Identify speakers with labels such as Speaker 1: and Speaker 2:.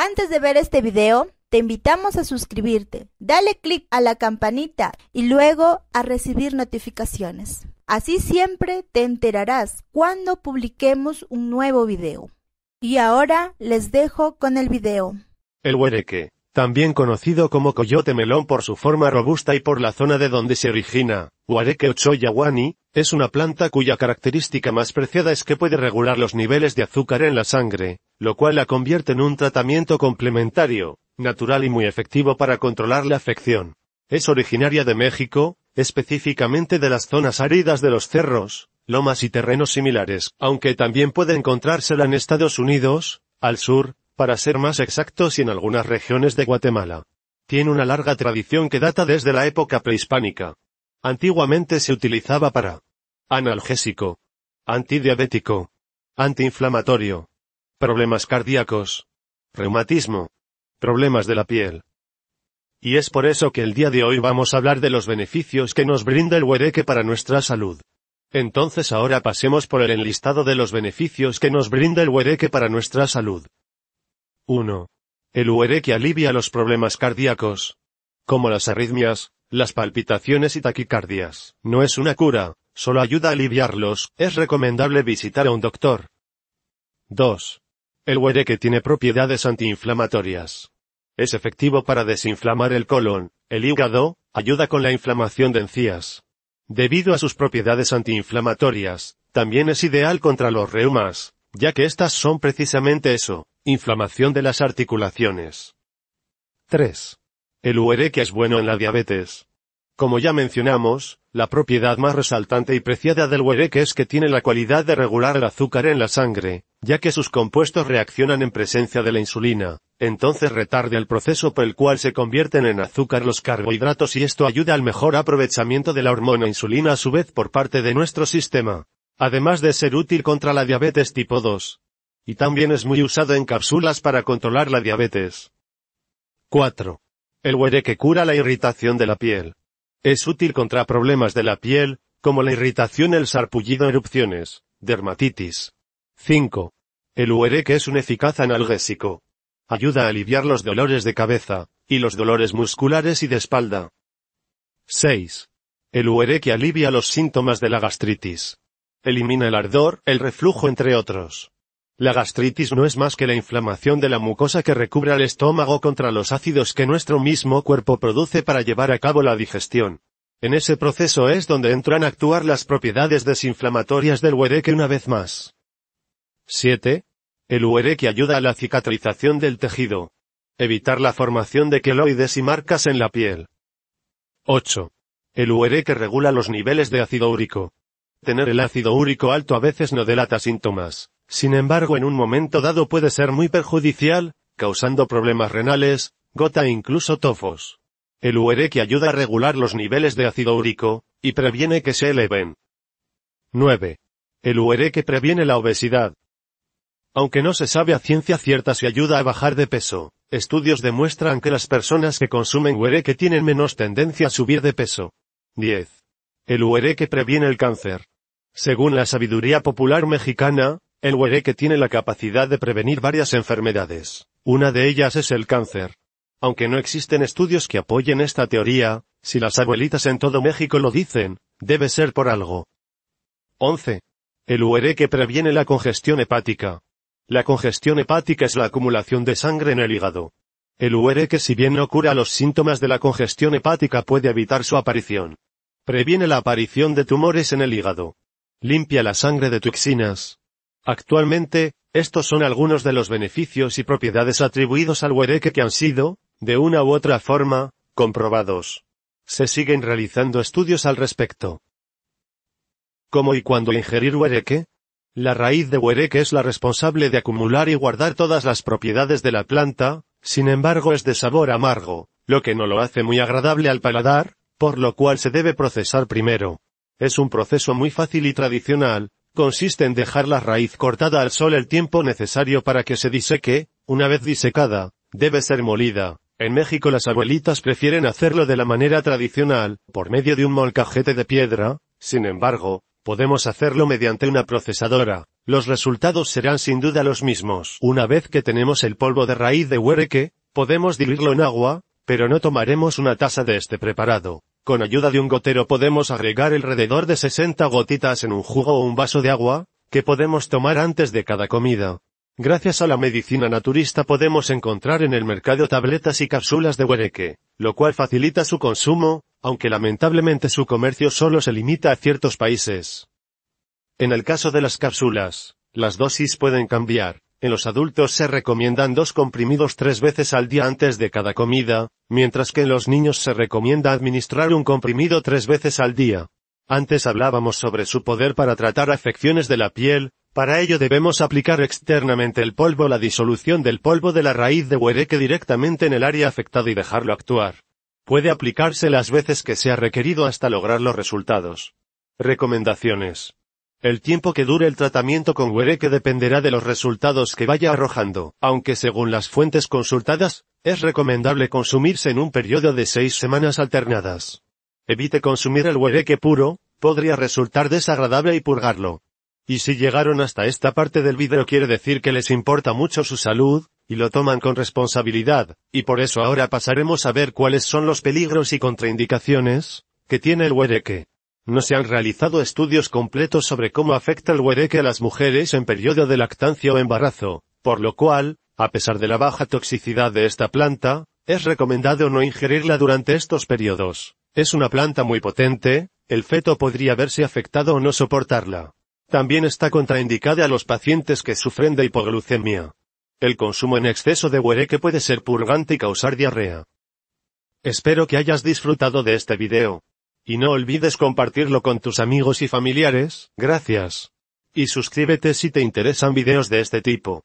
Speaker 1: Antes de ver este video, te invitamos a suscribirte, dale clic a la campanita y luego a recibir notificaciones. Así siempre te enterarás cuando publiquemos un nuevo video. Y ahora les dejo con el video. El huereque también conocido como coyote melón por su forma robusta y por la zona de donde se origina, Huareque guani, es una planta cuya característica más preciada es que puede regular los niveles de azúcar en la sangre, lo cual la convierte en un tratamiento complementario, natural y muy efectivo para controlar la afección. Es originaria de México, específicamente de las zonas áridas de los cerros, lomas y terrenos similares, aunque también puede encontrársela en Estados Unidos, al sur, para ser más exactos y en algunas regiones de Guatemala. Tiene una larga tradición que data desde la época prehispánica. Antiguamente se utilizaba para analgésico, antidiabético, antiinflamatorio, problemas cardíacos, reumatismo, problemas de la piel. Y es por eso que el día de hoy vamos a hablar de los beneficios que nos brinda el huereque para nuestra salud. Entonces ahora pasemos por el enlistado de los beneficios que nos brinda el huereque para nuestra salud. 1. El que alivia los problemas cardíacos. Como las arritmias, las palpitaciones y taquicardias. No es una cura, solo ayuda a aliviarlos, es recomendable visitar a un doctor. 2. El que tiene propiedades antiinflamatorias. Es efectivo para desinflamar el colon, el hígado, ayuda con la inflamación de encías. Debido a sus propiedades antiinflamatorias, también es ideal contra los reumas, ya que estas son precisamente eso, inflamación de las articulaciones. 3. El que es bueno en la diabetes. Como ya mencionamos, la propiedad más resaltante y preciada del que es que tiene la cualidad de regular el azúcar en la sangre, ya que sus compuestos reaccionan en presencia de la insulina, entonces retarda el proceso por el cual se convierten en azúcar los carbohidratos y esto ayuda al mejor aprovechamiento de la hormona insulina a su vez por parte de nuestro sistema además de ser útil contra la diabetes tipo 2. Y también es muy usado en cápsulas para controlar la diabetes. 4. El huereque cura la irritación de la piel. Es útil contra problemas de la piel, como la irritación, el sarpullido, erupciones, dermatitis. 5. El huereque es un eficaz analgésico. Ayuda a aliviar los dolores de cabeza, y los dolores musculares y de espalda. 6. El huereque alivia los síntomas de la gastritis. Elimina el ardor, el reflujo entre otros. La gastritis no es más que la inflamación de la mucosa que recubre el estómago contra los ácidos que nuestro mismo cuerpo produce para llevar a cabo la digestión. En ese proceso es donde entran a actuar las propiedades desinflamatorias del huereque una vez más. 7. El que ayuda a la cicatrización del tejido. Evitar la formación de queloides y marcas en la piel. 8. El que regula los niveles de ácido úrico. Tener el ácido úrico alto a veces no delata síntomas. Sin embargo, en un momento dado puede ser muy perjudicial, causando problemas renales, gota e incluso tofos. El que ayuda a regular los niveles de ácido úrico, y previene que se eleven. 9. El que previene la obesidad. Aunque no se sabe a ciencia cierta si ayuda a bajar de peso, estudios demuestran que las personas que consumen que tienen menos tendencia a subir de peso. 10. El que previene el cáncer. Según la sabiduría popular mexicana, el que tiene la capacidad de prevenir varias enfermedades. Una de ellas es el cáncer. Aunque no existen estudios que apoyen esta teoría, si las abuelitas en todo México lo dicen, debe ser por algo. 11. El que previene la congestión hepática. La congestión hepática es la acumulación de sangre en el hígado. El que si bien no cura los síntomas de la congestión hepática puede evitar su aparición. Previene la aparición de tumores en el hígado. Limpia la sangre de toxinas. Actualmente, estos son algunos de los beneficios y propiedades atribuidos al huereque que han sido, de una u otra forma, comprobados. Se siguen realizando estudios al respecto. ¿Cómo y cuándo ingerir huereque? La raíz de huereque es la responsable de acumular y guardar todas las propiedades de la planta, sin embargo es de sabor amargo, lo que no lo hace muy agradable al paladar, por lo cual se debe procesar primero. Es un proceso muy fácil y tradicional, consiste en dejar la raíz cortada al sol el tiempo necesario para que se diseque, una vez disecada, debe ser molida. En México las abuelitas prefieren hacerlo de la manera tradicional, por medio de un molcajete de piedra, sin embargo, podemos hacerlo mediante una procesadora. Los resultados serán sin duda los mismos. Una vez que tenemos el polvo de raíz de huereque, podemos diluirlo en agua, pero no tomaremos una taza de este preparado. Con ayuda de un gotero podemos agregar alrededor de 60 gotitas en un jugo o un vaso de agua, que podemos tomar antes de cada comida. Gracias a la medicina naturista podemos encontrar en el mercado tabletas y cápsulas de huereque, lo cual facilita su consumo, aunque lamentablemente su comercio solo se limita a ciertos países. En el caso de las cápsulas, las dosis pueden cambiar, en los adultos se recomiendan dos comprimidos tres veces al día antes de cada comida, mientras que en los niños se recomienda administrar un comprimido tres veces al día. Antes hablábamos sobre su poder para tratar afecciones de la piel, para ello debemos aplicar externamente el polvo la disolución del polvo de la raíz de huereque directamente en el área afectada y dejarlo actuar. Puede aplicarse las veces que sea requerido hasta lograr los resultados. Recomendaciones. El tiempo que dure el tratamiento con huereque dependerá de los resultados que vaya arrojando, aunque según las fuentes consultadas, es recomendable consumirse en un periodo de seis semanas alternadas. Evite consumir el huereque puro, podría resultar desagradable y purgarlo. Y si llegaron hasta esta parte del vídeo quiere decir que les importa mucho su salud, y lo toman con responsabilidad, y por eso ahora pasaremos a ver cuáles son los peligros y contraindicaciones, que tiene el huereque. No se han realizado estudios completos sobre cómo afecta el huereque a las mujeres en periodo de lactancia o embarazo, por lo cual, a pesar de la baja toxicidad de esta planta, es recomendado no ingerirla durante estos periodos. Es una planta muy potente, el feto podría verse afectado o no soportarla. También está contraindicada a los pacientes que sufren de hipoglucemia. El consumo en exceso de huereque puede ser purgante y causar diarrea. Espero que hayas disfrutado de este video. Y no olvides compartirlo con tus amigos y familiares, gracias. Y suscríbete si te interesan videos de este tipo.